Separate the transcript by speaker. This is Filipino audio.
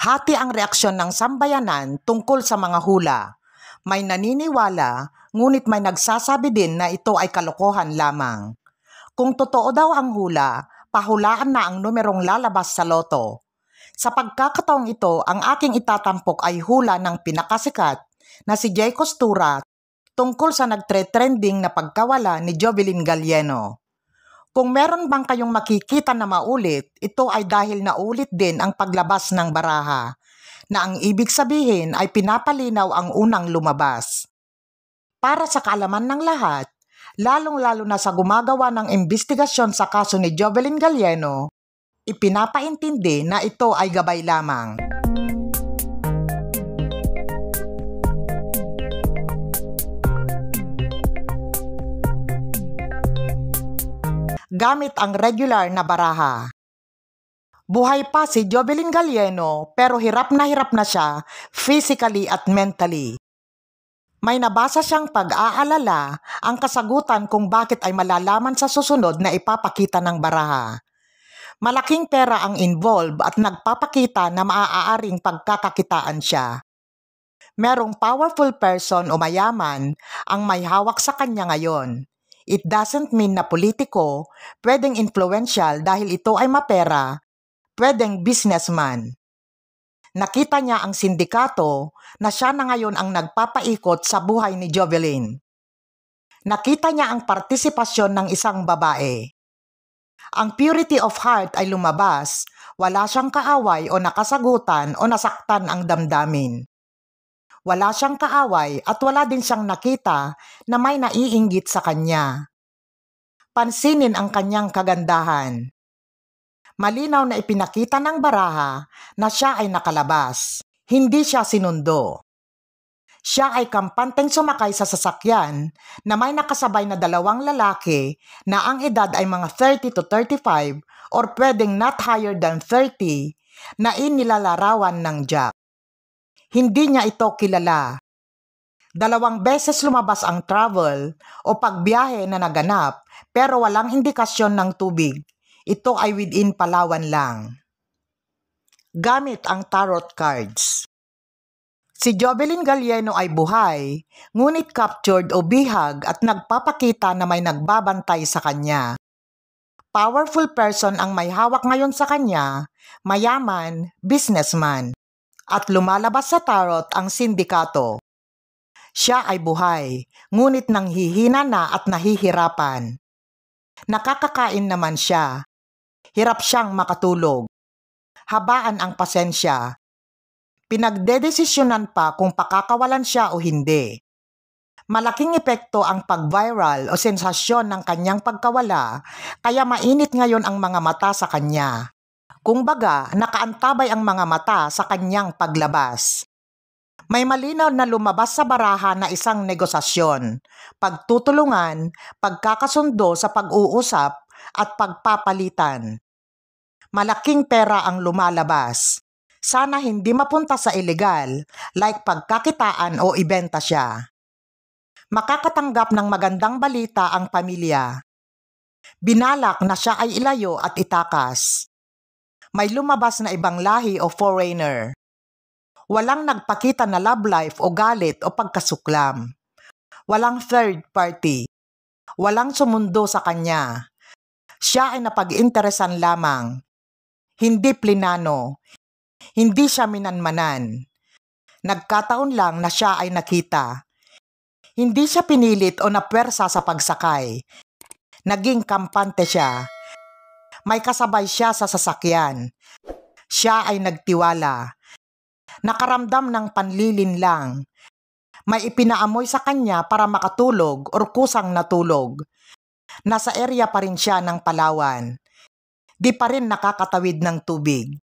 Speaker 1: Hati ang reaksyon ng sambayanan tungkol sa mga hula. May naniniwala, ngunit may nagsasabi din na ito ay kalokohan lamang. Kung totoo daw ang hula, pahulaan na ang numerong lalabas sa loto. Sa pagkakataong ito, ang aking itatampok ay hula ng pinakasikat na si Jay Costura tungkol sa nagtre-trending na pagkawala ni Jovelyn Galleno. Kung meron bang kayong makikita na maulit, ito ay dahil naulit din ang paglabas ng baraha, na ang ibig sabihin ay pinapalinaw ang unang lumabas. Para sa kaalaman ng lahat, lalong-lalo na sa gumagawa ng investigasyon sa kaso ni Jovelyn Galliano, ipinapaintindi na ito ay gabay lamang. gamit ang regular na baraha. Buhay pa si Jovelin Galieno pero hirap na hirap na siya physically at mentally. May nabasa siyang pag-aalala ang kasagutan kung bakit ay malalaman sa susunod na ipapakita ng baraha. Malaking pera ang involved at nagpapakita na maaaring pagkakakitaan siya merong powerful person o mayaman ang may hawak sa kanya ngayon. It doesn't mean na politiko, pwedeng influential dahil ito ay mapera, pwedeng businessman. Nakita niya ang sindikato na siya na ngayon ang nagpapaikot sa buhay ni Jovelyn. Nakita niya ang partisipasyon ng isang babae. Ang purity of heart ay lumabas, wala siyang kaaway o nakasagutan o nasaktan ang damdamin. Wala siyang kaaway at wala din siyang nakita na may naiinggit sa kanya. Pansinin ang kanyang kagandahan. Malinaw na ipinakita ng baraha na siya ay nakalabas. Hindi siya sinundo. Siya ay kampanteng sumakay sa sasakyan na may nakasabay na dalawang lalaki na ang edad ay mga 30 to 35 or pwedeng not higher than 30 na inilalarawan ng Jack. Hindi niya ito kilala. Dalawang beses lumabas ang travel o pagbiyahe na naganap pero walang indikasyon ng tubig. Ito ay within Palawan lang. Gamit ang tarot cards. Si Jovelyn Galieno ay buhay, ngunit captured o bihag at nagpapakita na may nagbabantay sa kanya. Powerful person ang may hawak ngayon sa kanya, mayaman, businessman at lumalabas sa tarot ang sindikato. Siya ay buhay, ngunit nanghihina na at nahihirapan. Nakakakain naman siya. Hirap siyang makatulog. Habaan ang pasensya. Pinagdedesisyonan pa kung pakakawalan siya o hindi. Malaking epekto ang pag-viral o sensasyon ng kanyang pagkawala, kaya mainit ngayon ang mga mata sa kanya. Kumbaga, nakaantabay ang mga mata sa kanyang paglabas. May malinaw na lumabas sa baraha na isang negosasyon, pagtutulungan, pagkakasundo sa pag-uusap at pagpapalitan. Malaking pera ang lumalabas. Sana hindi mapunta sa ilegal, like pagkakitaan o ibenta siya. Makakatanggap ng magandang balita ang pamilya. Binalak na siya ay ilayo at itakas may lumabas na ibang lahi o foreigner. Walang nagpakita na love life o galit o pagkasuklam. Walang third party. Walang sumundo sa kanya. Siya ay napag-interesan lamang. Hindi plinano. Hindi siya minanmanan. Nagkataon lang na siya ay nakita. Hindi siya pinilit o napersa sa pagsakay. Naging kampante siya may kasabay siya sa sasakyan. Siya ay nagtiwala. Nakaramdam ng panlilin lang. May ipinaamoy sa kanya para makatulog or kusang natulog. Nasa area pa rin siya ng Palawan. Di pa rin nakakatawid ng tubig.